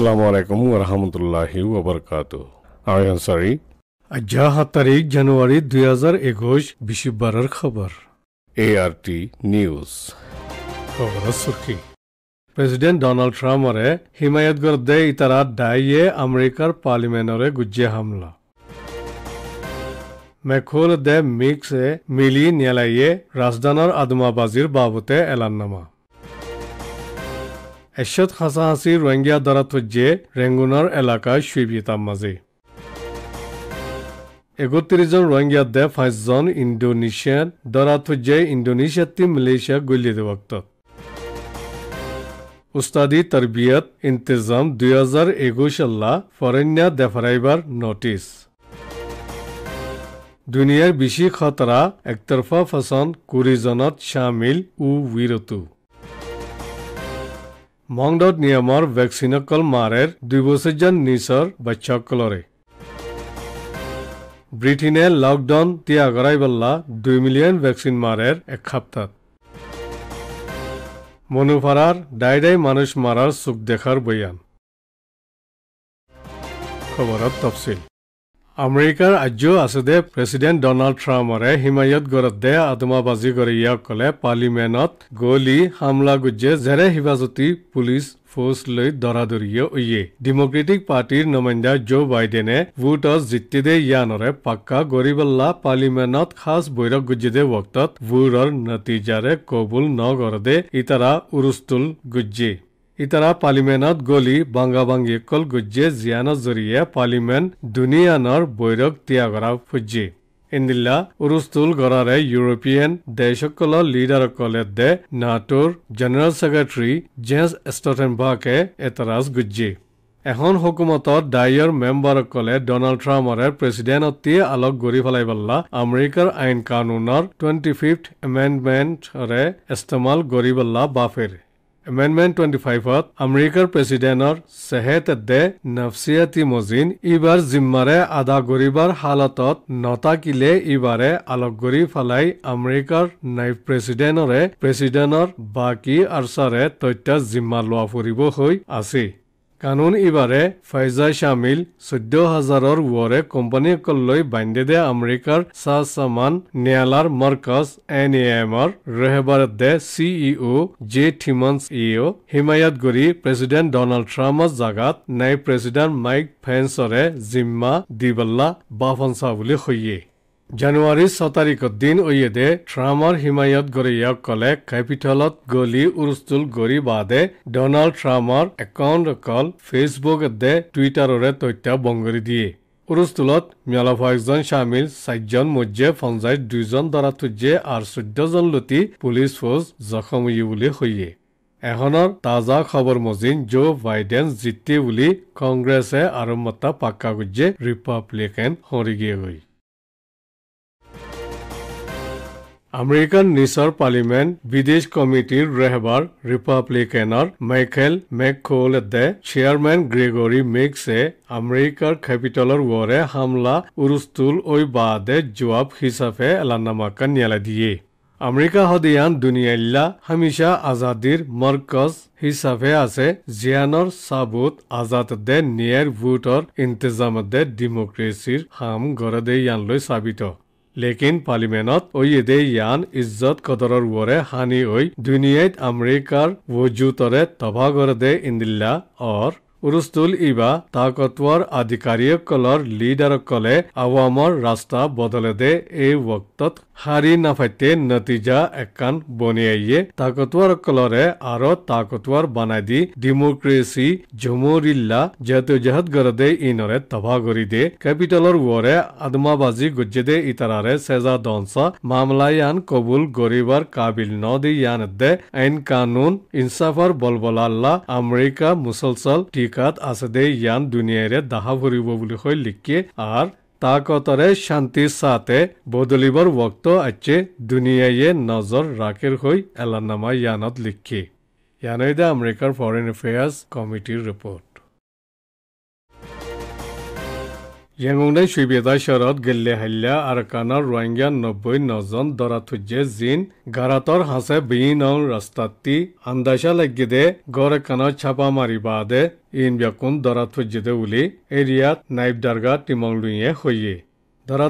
আসসালামু আলাইকুম ওয়া রাহমাতুল্লাহি ওয়া বারাকাতুহু আই এম সরি আজ 7 তারিখ জানুয়ারি 2021 বিশ্ববারের খবর এআরটি নিউজ খবর সুরকি প্রেসিডেন্ট ডোনাল্ড ট্ৰাম্পৰে হিমায়তগৰ দে ইতাৰা ডাইয়ে আমেৰিকাৰ পাৰ্লিমেণ্টৰে গুজ্জে হামলা মেখোল দে মিক্সে মিলি নেলাইয়ে ৰাজধানৰ আদমাবাজিৰ বাবতে এলাননামা এশ্বদ হাছা হাঁচি ৰোহিংগীয়া দৰাথজ্যে ৰেংগুনৰ এলেকাৰ শুইভিতাম মাজে একত্ৰিশজন ৰোহিংগীয়া দেশ পাঁচজন ইণ্ডোনেছিয়ান দৰাথজ্যে ইণ্ডোনেছিয়াতী মালয়েছিয়া গুলি দেৱক্ত উস্তাদী তৰবিয়ত ইণ্টেজাম দুহেজাৰ একৈশল্লা ফৰেন্যা দেফৰাইবাৰ নটিচ দুনিয়াৰ বিশি খতৰা একতৰফা ফচন কুৰিজনত চামিল উ বিৰতু মংডত নিয়মৰ ভেকচিনকল মাৰে দুবছৰজন নিচৰ বাচ্চাসকলৰে ব্ৰিটেইনে লকডাউন ত্যাগ কৰাই বল্লা দুই মিলিয়ন ভেকচিন মাৰে এক সপ্তাহত মনুফাৰাৰ ডাই ডাই মানুহ মাৰাৰ চুক দেখাৰ বৈয়ান খবৰত তফচিল আমেৰিকাৰ ৰাজ্য আছে দে প্ৰেচিডেণ্ট ডনাল্ড ট্ৰাম্পৰে হিমায়ত গৰদ্দে আদমাবাজী কৰি ইয়াক ক'লে পাৰ্লিমেণ্টত গলি হামলা গুজ্জে জেৰে হিফাজতি পুলিচ ফৰ্চ লৈ দৰাদৰিয়ে উয়ে ডেমক্ৰেটিক পাৰ্টীৰ নুমাইণ্ডা জো বাইডেনে ভোটত জিতিদে ইয়ানৰে পাক্কা গৰিবল্লা পাৰ্লিমেণ্টত খাচ বৈৰক দে বক্তত ভোটৰ নতিজাৰে কবুল নগৰদে ইতাৰা উৰুষ্টুল গুজে ইতাৰা পাৰ্লিমেণ্টত গলি বাংগা বাংগী কল গুজ্জে জিয়ানৰ জৰিয়ে পাৰ্লিমেণ্ট দুনিয়ানৰ বৈৰক ত্যাগৰা ফুজি ইন্দিল্লা উৰুস্তুল গড়াৰে ইউৰোপিয়ান দেশসকলৰ লিডাৰসকলে দে নাটোৰ জেনেৰেল ছেক্ৰেটাৰী জেন্স এষ্টেনবাকে এতৰাজ গুজ্জি এখন হকুমতত ডায়ৰ মেম্বাৰসকলে ডনাল্ড ট্ৰাম্পৰে প্ৰেছিডেণ্টতি আলোক গঢ়ি পেলাই পেলা আমেৰিকাৰ আইন কানুনৰ টুৱেণ্টি ফিফ্থ এমেণ্ডমেণ্টৰে ইস্তেমাল গঢ়ি পেলা বাফেৰ এমেণ্ডমেণ্ট টুৱেণ্টি ফাইভত আমেৰিকাৰ প্ৰেচিডেণ্টৰ চেহেত দে নফচিয়াতি মজিন ইবাৰ জিম্মাৰে আদা গৰিবাৰ হালতত নতাকিলে ইবাৰে আলোক গৰি ফালাই আমেৰিকাৰ নাইব প্ৰেছিডেণ্টৰে প্ৰেছিডেণ্টৰ বাকী আৰ্চাৰে তথ্য জিম্মা লোৱা ফুৰিব হৈ আছে কানুন ইবাৰে ফাইজা শামিল চৈধ্য হাজাৰৰ ৱৰে কোম্পানীসকললৈ বান্ধি দে আমেৰিকাৰ চাহ চামান ন্যায়ালয়ৰ মাৰ্কাছ এন এ এমৰ ৰেহবাৰ দে চি ই অ' জে থিমনছ ই অ' হিমায়ত গুৰি প্ৰেচিডেণ্ট ডনাল্ড ট্ৰাম্পৰ জাগাত নাই প্ৰেচিডেণ্ট মাইক ফেন্সৰে জিম্মা দিবল্লা বাফনছা বুলি সহিয়ে জানুৱাৰী ছ তাৰিখৰ দিন ঐয়েদে ট্ৰাম্পৰ হিমায়ত গৰীয়াক কলে কেপিটেলত গলি উৰুষ্টুল গৰি বাদে ডনাল্ড ট্ৰাম্পৰ একাউণ্ট কল ফেচবুক দে টুইটাৰৰে তথ্য বংগৰি দিয়ে উৰুষ্টুলত মেলাভয়েকজন চামিল চাৰিজন মজ্জে ফঞ্জাই দুজন দৰাতুজ্জে আৰু চৈধ্যজন লুটি পুলিচ ফৌজ জখমী বুলি সৈয়ে এখনৰ তাজা খবৰ মজিন জো বাইডেন জিতি বুলি কংগ্ৰেছে আৰু আৰম্ভ পাক্কা গুজ্জে ৰিপাব্লিকেন সৰিগিয়েগৈ আমেরিকান নিসার পার্লিমেন্ট বিদেশ কমিটির রেহবার রিপাবলিকানার মাইকেল দে চেয়ারম্যান গ্রেগরি মেক্সে আমেরিকার ক্যাপিটলের ওয়ারে হামলা উরুস্তুল ওই বাদে জবাব হিসাবে এলানামাকা নিয়ালা দিয়ে আমেরিকা হদিয়ান দুনিয়াল্লা হামিশা আজাদির মার্কজ হিসাবে আছে জিয়ানর সাবুত আজাদ দে নিয়ের ভোটর দে ডেমোক্রেসির হাম গড়ে দেয়ানলৈ সাবিত লেকিন পাৰ্লিমেণ্টত ঐয়েদে ইয়ান ইজ্জত কদৰৰ ওৱৰে হানি ঐ দুনিয়াইত আমেৰিকাৰ ৱজুতৰে তভাগৰ দে ইন্দিল্লা অৰ উৰুস্তুল ইবা তাকতৱৰ আধিকাৰীসকলৰ কলে আৱামৰ ৰাস্তা বদলে দে এই ৱক্তত হাৰি নাফাইতে নতিজা একান বনিয়াইয়ে তাকতোৱাৰ কলৰে আৰু তাকতোৱাৰ বনাই দি ডেমক্ৰেচি ঝুমৰিল্লা জাতীয় গৰদে ইনৰে তবাহ কৰি দে কেপিটেলৰ ৱৰে আদমাবাজী গুজ্জেদে ইতাৰাৰে চেজা দংসা মামলায়ান কবুল গৰিবাৰ কাবিল ন দি ইয়ান দে আইন কানুন ইনচাফৰ বলবলাল্লা আমেৰিকা মুছলচল টিকাত আছে দে ইয়ান দুনিয়াৰে দাহা ভৰিব বুলি কৈ লিখিয়ে আৰ তাকতরে শান্তি সাথে বদলিবর বক্ত আছে দুনিয়ায় নজর রাখের হই এলানামা ইয়ানত লিখি ইয়ানৈদে আমেরিকার ফরেন অ্যাফেয়ার্স কমিটির রিপোর্ট ইয়াংগংদাই সুইবেদা শরত গেল্লে হাল্লা আরকানা রোহিঙ্গা নব্বই নজন দরা জিন গারাতর হাসে বিহীন রাস্তাতি আন্দাসা লাগিয়ে দে গড়ে কান ছাপা মারি দে ইন ব্যাকুন দরা থুজে দে উলি এরিয়া নাইব দার্গা টিমংলুয়ে হইয়ে দরা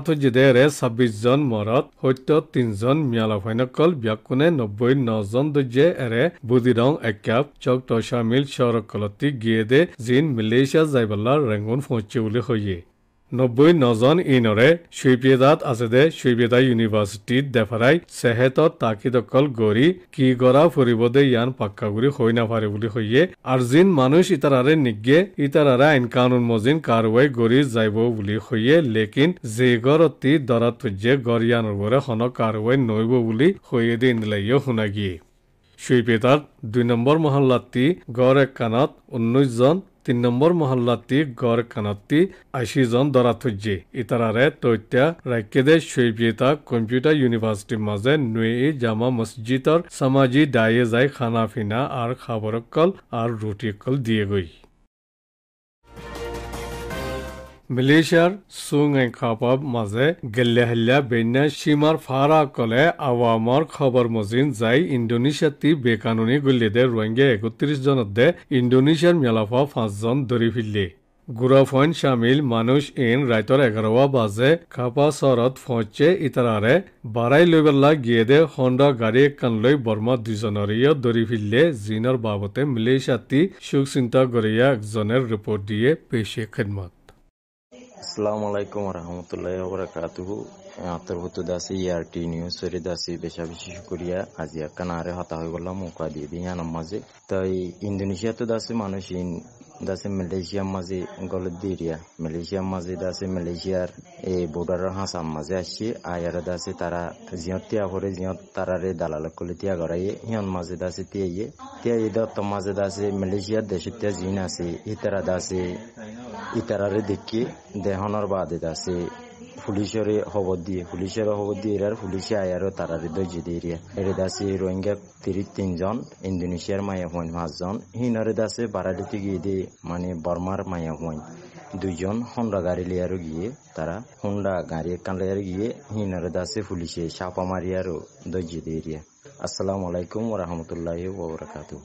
রে ছাব্বিশ জন মরত সত্য তিনজন মিয়ালা ফাইনকল ব্যাকুনে নব্বই নজন দুজে এরে বুদি রং একাপ চক টসা মিল শহরকলতি গিয়ে দে জিন মালয়েশিয়া যাইবাল্লা রেঙ্গুন ফুঁচে উলি হইয়ে নব্বৈ নজন ইনৰে শ্বেপিয়েদাত আছে দে শ্বেপিয়েদা ইউনিভাৰ্চিটিত দেফাৰাই চেহেতত তাকিদ অকল গৰি কি গৰা ফুৰিব দে ইয়ান পাক্কা গুৰি হৈ নাফাৰে বুলি সৈয়ে আৰু যিন মানুহ ইতাৰাৰে নিগে ইতাৰাৰে আইন কানুন মজিন কাৰৱাই গৰি যাব বুলি সৈয়ে লেকিন যে গড় অতি দৰাতে গড় ইয়ানৰ গড়ে সনক কাৰৱাই নৈব বুলি সৈয়ে দে ইনলাইয়ে শুনাগিয়ে শুইপেটাৰ দুই নম্বৰ মহল্লাতি গড় এক কাণত ঊনৈছজন তিন নম্বৰ মহল্লাতি গড় কানাতি আশীজন দৰাথুজ্জী ইতাৰাৰে তৈত্য ৰাক্যদে শৈবিতা কম্পিউটাৰ ইউনিভাৰ্চিটিৰ মাজে নুই জামা মছজিদৰ সামাজী দায়ে যায় খানা পিনা আৰু খাবৰকল আৰু ৰুটিকল দিয়েগৈ মিলিশিয়ার চুং খাপব মাজে গেল্লে হেল্লা বেন্যা সীমার ফারা কলে আওয়ামর খবর মজিন যাই ইন্দোনেশিয়াতি বেকানুনি গুল্লিদে রোহিঙ্গা একত্রিশ জনত দে ইন্দোনেশিয়ার মেলাফা পাঁচজন ধরি ফিরলি গুরাফন শামিল মানুষ ইন রাইতর এগারোয়া বাজে খাপা সরত ফঁচে ইতারারে বারাই লইবেলা গিয়ে দে হন্ডা গাড়ি কান লৈ বর্মা দুজনেরও ধরি ফিরলে জিনর বাবতে মিলেশাতি সুখ চিন্তা করিয়া একজনের রিপোর্ট দিয়ে পেশে খেদমত আসসালামু আলাইকুম রহমতুল্লাহ বরকাতুহু অন্তর্ভুক্ত দাসি ইয়ারটি নিউজ সরি দাসি বেশা বেশি বিশেষ করিয়া আজিয়া কানারে হতা হয়ে গেলাম মৌকা দিয়ে দিয়ে আনার মাঝে তাই ইন্দোনেশিয়া তো দাসে মানুষ দাসে মালয়েশিয়ার মাঝে গলত দিরিয়া মালয়েশিয়ার মাঝে দাসে মালয়েশিয়ার এই বর্ডার হাসাম মাঝে আসছে আয়ার দাসে তারা জিয়ত তিয়া করে জিয়ত তারারে দালাল কলে তিয়া গড়াইয়ে হিয়ন মাঝে দাসে তিয়াইয়ে তিয়া দত্ত মাঝে দাসে মালয়েশিয়ার দেশে তিয়া জিন আছে ইতারা দাসে ইতারারে দেখি দেহনর বাদে আছে পুলিশের খবর দিয়ে পুলিশের খবর দিয়ে এর পুলিশে আয়ারও তারারে ধৈর্য দিয়ে রিয়া এরে দাসে রোহিঙ্গা তিরিশ তিনজন ইন্দোনেশিয়ার মায়া হইন পাঁচজন হিনরে দাসে বারাদিতে গিয়ে দিয়ে মানে বর্মার মায়া হইন দুজন হন্ডা গাড়ি লিয়ারও গিয়ে তারা হন্ডা গাড়ি একখান লিয়ার গিয়ে হিনরে দাসে পুলিশে সাপা মারিয়ারও ধৈর্য দিয়ে রিয়া আসসালামু আলাইকুম রহমতুল্লাহ ওবরাকাতু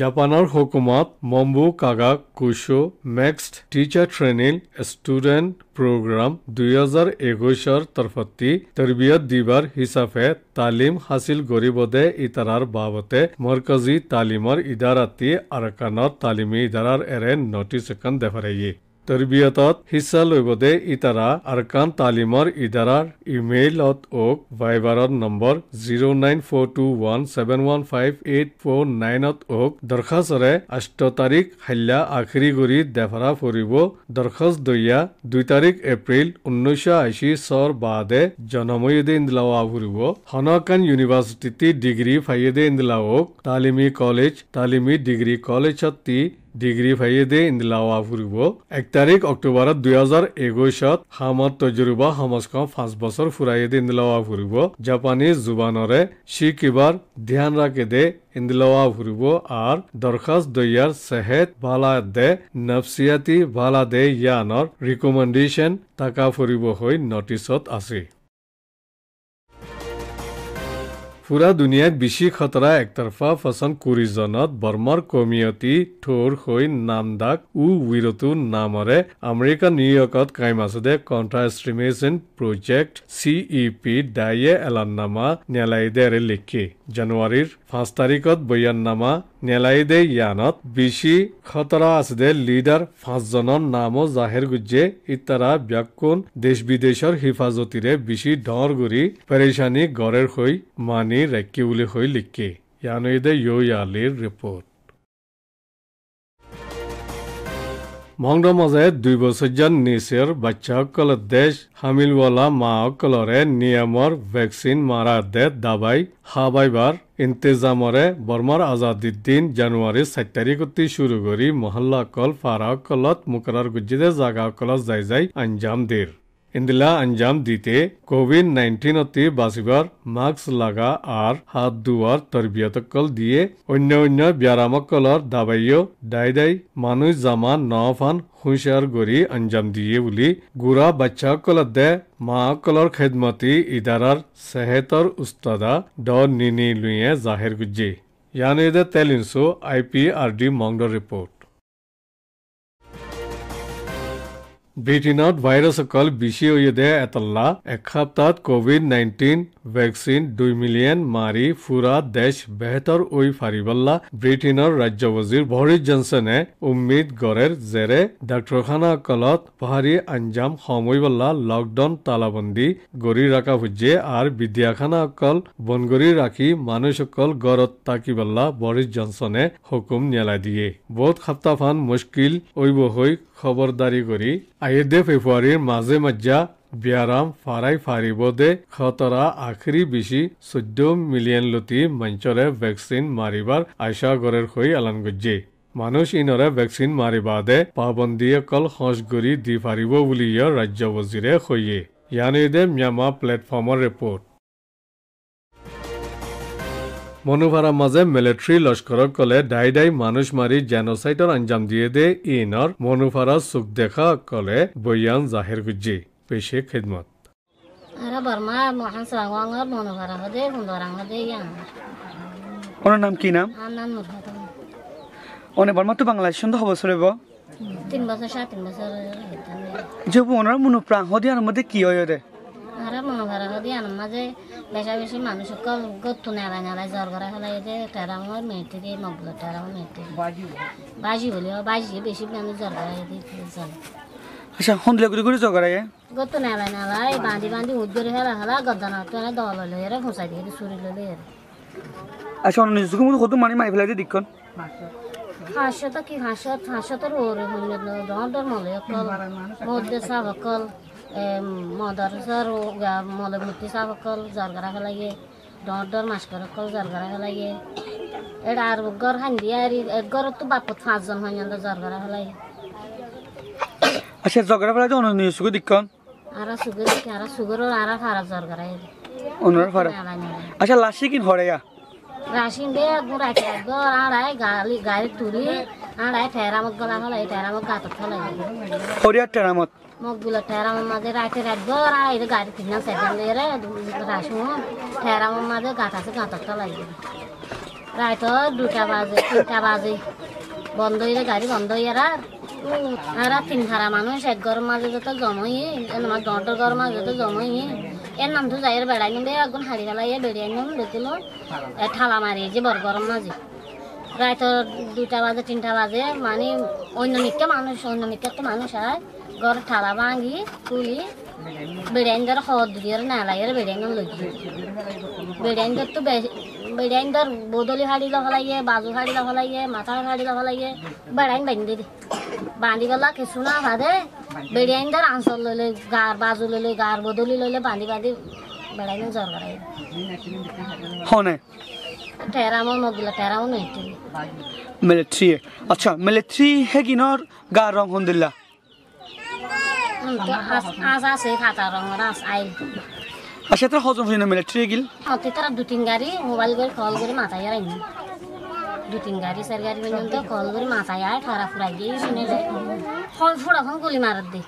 জাপানৰ হুকুমত মম্বু কাগা কুশ্বু MEXT teacher training student program দুহেজাৰ একৈছৰ তৰফতি তৰবিয়ত দিবাৰ হিচাপে তালিম হাচিল হাছিল দে ইতাৰাৰ বাবতে মৰকজী তালিমৰ ইদাৰাতি আৰকানৰ তালিমী ইদাৰাৰ এৰে নটিচ এখন দেখাৰাইয়ে তৰবিয়তত হিচা লৈবদে ইতাৰা আৰকান তালিমৰ ইদাৰাৰ ইমেইলত অ'ক ভাইবাৰত number zero' nine four two one seven one five eight four নাইনত অ'ক দৰখাস্তৰে আষ্ট তাৰিখ হাল্লা আখৰি কৰি দেফাৰা ফুৰিব দৰখাস্ত দৈয়া দুই তাৰিখ এপ্ৰিল ঊনৈছশ আশী চৰ বাদে জনময়েদে ইন্দলাৱা ফুৰিব হনকান ইউনিভাৰ্চিটি ডিগ্ৰী ফাইয়েদে ইন্দলা অ'ক তালিমী কলেজ তালিমী ডিগ্ৰী কলেজত টি ডিগ্ৰী ফাইয়ে দে ইন্দিলাৱা ফুৰিব এক তাৰিখ অক্টোবৰত দুহেজাৰ একৈশত হামত তজুৰবা সমাজখন পাঁচ বছৰ ফুৰাইয়ে দে ইন্দিলাৱা ফুৰিব জাপানী জুবানৰে চি কিবাৰ ধ্যান ৰাখে দে ইন্দিলাৱা ফুৰিব আৰু দৰখাস্ত দৈয়াৰ চেহেত ভালা দে নফচিয়াতি ভালা দে য়ানৰ ৰিকমেণ্ডেশ্যন টাকা ফুৰিব হৈ নটিছত আছে পুৰা দুনিয়াত বেছি খতৰা একতৰফা ফচন কুৰিজনত বৰ্মৰ কমিয়তি ঠোৰ হৈ নামদাক উ উইৰতু নামৰে আমেৰিকা নিউয়ৰ্কত কাইমাছুদে কণ্ট্ৰা এষ্টিমেচন প্ৰজেক্ট চি ই পি ডাইয়ে এলাননামা নেলাইদেৰে লিখি জানুৱাৰীৰ পাঁচ তাৰিখত বৈয়াননামা নেলাইদে ইয়ানত বিশি খতরা আসদে লিডার পাঁচজনের নামও জাহের গুজে ইতারা ব্যাকুন দেশ বিদেশর হিফাজতিরে বিশি ডর গুড়ি পেরেশানি গড়ের হই মানি রেকি উলি হই লিখে ইয়ানইদে ইউ আলীর রিপোর্ট মংডৰ মাজে দুইবছৰীয়া নিচিয়ৰ বাচ্চাসকলৰ দেশ হামিলৱালা মাসকলৰে নিয়মৰ ভেকচিন মাৰা দে দাবাই হাবাইবাৰ ইন্তেজামৰে বৰ্মাৰ আজাদীৰ দিন জানুৱাৰী চাৰি তাৰিখতে চুৰু কৰি মহল্লাকল ফাৰাসকলত মুকাৰ গুজিদে জাগাসকলত যাই যাই আঞ্জাম দিৰ ইন্দিলা আঞ্জাম দিতে কোভিড নাইন্টিন অতি বাঁচিবার মাস্ক লাগা আর হাত ধোয়ার তরবিয়তকল দিয়ে অন্য অন্য ব্যারামকলর দাবাইও দায় দায় মানুষ জামা ন ফান হুঁশিয়ার গড়ি আঞ্জাম দিয়ে বলে গুড়া বাচ্চাকল দে মাকলর খেদমতি ইদারার সেহেতর উস্তাদা ড নিনি লুয়ে জাহের গুজে ইয়ানুয়েদে তেলিনসু আই পি আর ডি মংডর রিপোর্ট ব্ৰিটেইনত ভাইৰাছসকল বিচি ঐদে এটল্লা এসপ্তাহত কোভিড নাইণ্টিন ভেকচিন দুই মিলিয়ন মাৰি ফুৰা দেশ বেহেতৰ ঐ ফাৰিবল্লা ব্ৰিটেইনৰ ৰাজ্যবজিৰ ভৰিছ জনছনে উম্মিদ গড়েৰ জেৰে ডাক্তৰখানাসকলত ভাৰী আঞ্জাম সময়বল্লা লকডাউন তালাবন্দী গঢ়ি ৰখা হৈছে আৰু বিদ্যাখানাসকল বনগৰি ৰাখি মানুহসকল গড়ত তাকিবল্লা বৰিছ জনছনে হুকুম নেলা দিয়ে বহুত সপ্তাহান মুস্কিল ঐব হৈ খবৰদাৰী কৰি আয়েদে ফেব্ৰুৱাৰীৰ মাজে মাজ্জা ব্যাৰাম ফাৰাই ফাৰিব দে খতৰা আখৰি বিশি চৈদ্দ মিলিয়ন লতি মঞ্চরে ভ্যাকসিন মারিবার আশা গড়ের হই আলান গজ্জে মানুষ ইনরে ভ্যাকসিন মারিবা দে পাবন্দী অকল সঁচ গুড়ি দি ফাৰিব বুলি ইয় ৰাজ্যবজিৰে সইয়ে ইয়ানে দে ম্যামা প্লেটফৰ্মৰ ৰিপৰ্ট মনোভারা মাজে মিলিটারি লস্করক কলে ডাই ডাই মানুষ মারি জেনোসাইটর আঞ্জাম দিয়ে দে ইনর মনোভারা সুখ দেখা কলে বৈয়ান জাহির গুজি পেশে খেদমত ওনার নাম কি নাম অনে বর্মা তো বাংলাদেশ সন্ধ্যা হবস রেব তিন বছর সাত তিন বছর জব ওনার আর মধ্যে কি হয় মাঝে বেশি মানুষ গত্তু নেড়ায় নেড়ায় জ্বর করে ফেলাই যে টেরামর মেয়ের থেকে মগলো টেরামর মেয়ের থেকে বাজি বলি বাজি বেশি মানুষ জ্বর করে আচ্ছা সন্ধিয়া ঘুরি ঘুরি জ্বর গত্তু নেড়ায় নেড়ায় বাঁধি বাঁধি উদ করে ফেলা ফেলা গদ্দানা তো দল লই এর ফুঁসাই দিয়ে চুরি লই এর আচ্ছা অন্য নিজকে মতো কত মানি মাই ফেলাই দিয়ে দিক্ষণ হাসত কি হাসত হাসতর ওর হইল ডর ডর মলে অকল মধ্যে সাব অকল মদর মলে মূর্তি চাবকল জরগরা ফেলাইয়ে ডর ডর মাস্করকল জরগরা ফেলাইয়ে এটা আর গর হান্দি আর গরত তো বাপত পাঁচজন হয় না জরগরা ফেলাই আচ্ছা জরগরা ফেলাই তো অনন্য সুগ দিকন আর সুগর আর সুগর আর ফারা জরগরা অনর ফারা আচ্ছা লাশি কিন হড়েয়া রাশিন দে গুড়া কে গর আড়াই গালি গাড়ি তুরি আড়াই ফেরামত গলা ফেলাই ফেরামত গাতত ফেলাই হরিয়ার টেরামত মগগুলো ঠেরাম মাঝে রাইতে রাখবো আর এই গাড়ি কিনা সেখান দিয়ে রাসু ঠেরাম মাঝে গাঁথাছে গাঁতটা লাগবে রাইত দুটা বাজে তিনটা বাজে বন্ধ হইলে গাড়ি বন্ধ হইয়া আর আর তিন ধারা মানুষ এক ঘর মাঝে যত জমই আমার দর ঘর মাঝে যত জমই এর নাম তো যাইয়ের বেড়াই নিবে একজন হাড়ি ফেলাইয়া বেড়িয়ে নিম দেখিল ঠালা মারিয়েছে বর গরম মাঝে রাইত দুটা বাজে তিনটা বাজে মানে অন্য নিকে মানুষ অন্য নিকে তো মানুষ হয় gor talabangi kuli bedender khodir na la yer bedender logi bedender to bedender bodoli hadi la halaye bazu hadi la halaye mata hadi la halaye bedain bandi bandi wala kisuna bade bedender ansol lele gar bazu lele gar bodoli lele bandi bandi bedain jor garai hone टेरामोन मोगिला टेरामोन military है अच्छा military है कि नौर गार रंग होंदिल्ला আজ আছে খাতা রঙের আজ আইল আর সে তো হজম হই না মিলে ট্রে অতি তারা দু তিন গাড়ি মোবাইল করে কল করে মাথায় আর আইনি দু তিন গাড়ি চার গাড়ি পর্যন্ত কল করে মাথায় আয় ঠরা ফুরাই দিয়ে শুনে যায় ফল ফুড়া ফোন গুলি মারার দে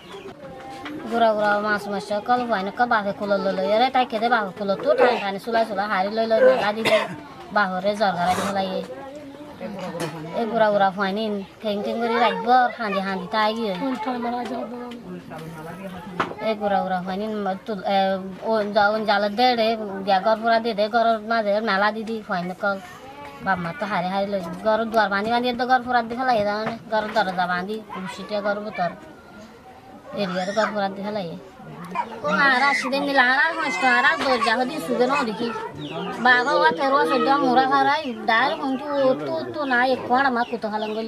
গুড়া গুড়া মাছ মাছ কল হয় না কল বাঘে কুলো লই লই আরে তাই খেতে বাঘে কুলো তো টানি টানি চুলাই চুলাই হাড়ি লই লই মেলা দিলে বাঘরে জ্বর ঘরে ঢোলাই এই গুড়া গুড়া ফাইনি ঠেং ঠেং করে রাখব হাঁদি হাঁদি তাই গিয়ে এই গুড়া গুড়া ফাইনি যখন জালে দে রে দিয়া ঘর পুরা দিয়ে দে ঘরের মাঝে মেলা দিদি ফাইন কল বাপ মা তো হারে হারে লই ঘর দুয়ার বান্ধি বান্ধি তো ঘর ফুরাত দিয়ে ফেলাই যাও ঘর দরজা বান্ধি ঘুষিটা ঘর ভিতর এরিয়ার ঘর ফুরাত দিয়ে ফেলাই ara shiden ni lara ko sto ara do jaho din sugeno dikhi bago wa terwa se do mura hara dal kon tu tu tu na ye kon ma ku to halangol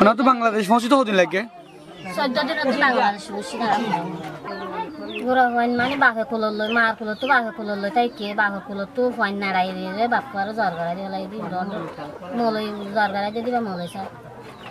ona to bangladesh mosi to hodin lagge সদ্য দিন তো বাংলাদেশ বসি ঘুরা হইন মানে বাঘে কুলর লই মার কুলর তো বাঘে কুলর লই তাই কে বাঘে কুলর তো হইন নাড়াই রে বাপ করে জ্বর গড়াই দিয়ে মলই জ্বর গড়াই দিয়ে দিবা মলই স্যার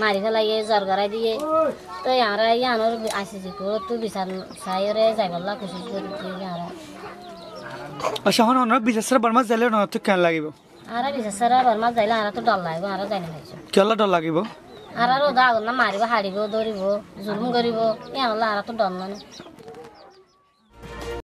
मारि फेलाइए जर गराइदिए तो यहाँ यहाँ आशीष को तू विचार सायो रे जाइबल्ला कोसिस गरिदियो यहाँ আচ্ছা হন অনরা বিশেষরা বর্মা যাইলে ন তো কেন লাগিব আরা বিশেষরা বর্মা যাইলে আরা তো ডল লাগিব আরা যাইনে ভাইছো কেলা ডল লাগিব আরা রোদা আগুন না মারিব হাড়িব দৌড়িব জুলুম করিব ইয়ানলা আরা তো ডল না